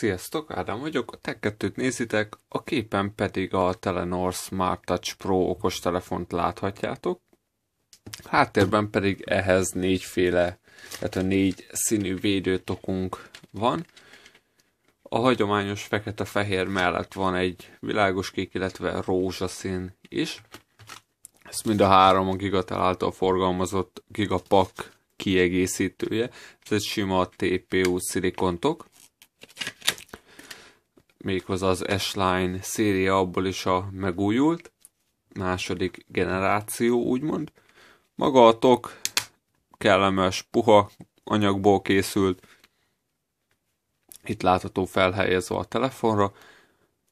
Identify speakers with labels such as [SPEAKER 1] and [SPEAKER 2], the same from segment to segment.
[SPEAKER 1] Sziasztok, Ádám vagyok, a tech 2 nézitek, a képen pedig a Telenor Smart Touch Pro okostelefont láthatjátok. Háttérben pedig ehhez négyféle, tehát a négy színű védőtokunk van. A hagyományos fekete-fehér mellett van egy világos kék, illetve rózsaszín is. Ez mind a három a Gigatel által forgalmazott Gigapak kiegészítője. Ez egy sima TPU szilikontok méghozzá az S-Line széria abból is a megújult, második generáció úgymond. Maga a tok kellemes, puha anyagból készült, itt látható felhelyezve a telefonra,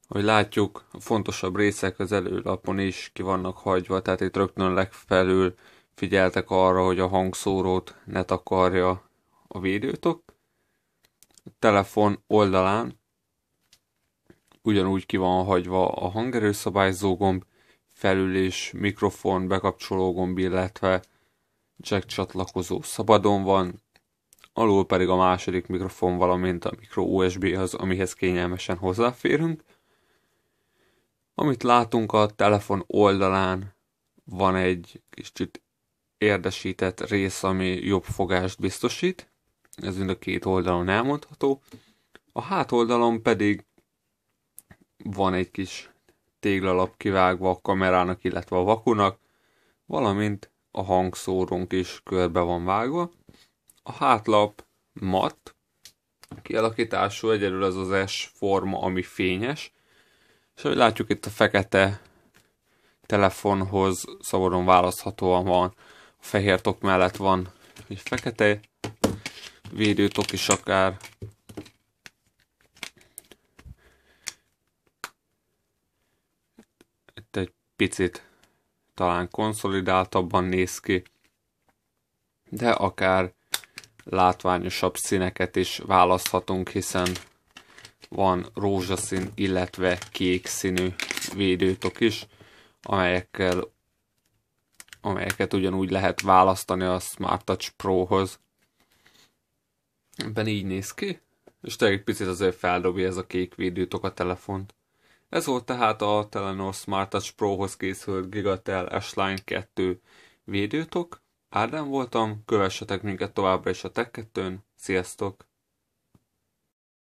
[SPEAKER 1] hogy látjuk, a fontosabb részek az előlapon is ki vannak hagyva, tehát itt rögtön legfelül figyeltek arra, hogy a hangszórót ne takarja a védőtok. A telefon oldalán ugyanúgy ki van hagyva a hangerőszabályzó gomb, felül és mikrofon bekapcsoló gomb, illetve jack csatlakozó szabadon van, alul pedig a második mikrofon, valamint a mikro usb az amihez kényelmesen hozzáférünk. Amit látunk a telefon oldalán, van egy kicsit érdesített rész, ami jobb fogást biztosít. Ez mind a két oldalon elmondható. A hátoldalon pedig van egy kis téglalap kivágva a kamerának, illetve a vakunak, valamint a hangszórónk is körbe van vágva. A hátlap matt, kialakítású, egyelőre az az S forma, ami fényes, és ahogy látjuk itt a fekete telefonhoz szabadon választhatóan van, a fehér tok mellett van egy fekete védőtok is akár, picit talán konszolidáltabban néz ki, de akár látványosabb színeket is választhatunk, hiszen van rózsaszín, illetve kék színű védőtok is, amelyekkel, amelyeket ugyanúgy lehet választani a Smart Touch Pro-hoz. Ebben így néz ki, és tényleg picit azért feldobja ez a kék védőtok a telefont. Ez volt tehát a Telenor Touch Pro-hoz készült Gigatel S-Line 2 védőtok. Ádám voltam, kövessetek minket továbbra is a tech Sziasztok!